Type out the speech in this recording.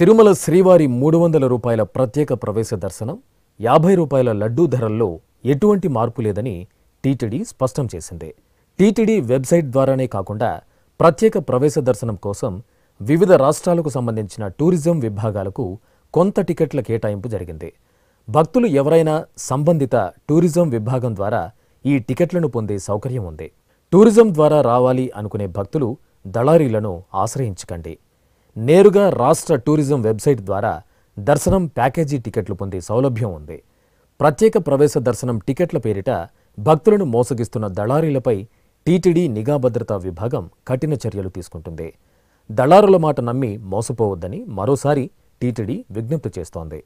తిరుమల శ్రీవారి మూడు వందల రూపాయల ప్రత్యేక ప్రవేశ దర్శనం యాభై రూపాయల లడ్డూ ధరల్లో ఎటువంటి మార్పు లేదని టీటీడీ స్పష్టం చేసింది టీటీడీ వెబ్సైట్ ద్వారానే కాకుండా ప్రత్యేక ప్రవేశ దర్శనం కోసం వివిధ రాష్ట్రాలకు సంబంధించిన టూరిజం విభాగాలకు కొంత టికెట్ల కేటాయింపు జరిగింది భక్తులు ఎవరైనా సంబంధిత టూరిజం విభాగం ద్వారా ఈ టికెట్లను పొందే సౌకర్యం ఉంది టూరిజం ద్వారా రావాలి అనుకునే భక్తులు దళారీలను ఆశ్రయించకండి నేరుగా రాష్ట్ర టూరిజం వెబ్సైట్ ద్వారా దర్శనం ప్యాకేజీ టికెట్లు పొందే సౌలభ్యం ఉంది ప్రత్యేక ప్రవేశ దర్శనం టికెట్ల పేరిట భక్తులను మోసగిస్తున్న దళారీలపై టీటీడీ నిఘా భద్రతా విభాగం కఠిన చర్యలు తీసుకుంటుంది దళారుల మాట నమ్మి మోసపోవద్దని మరోసారి టీటీడీ విజ్ఞప్తి చేస్తోంది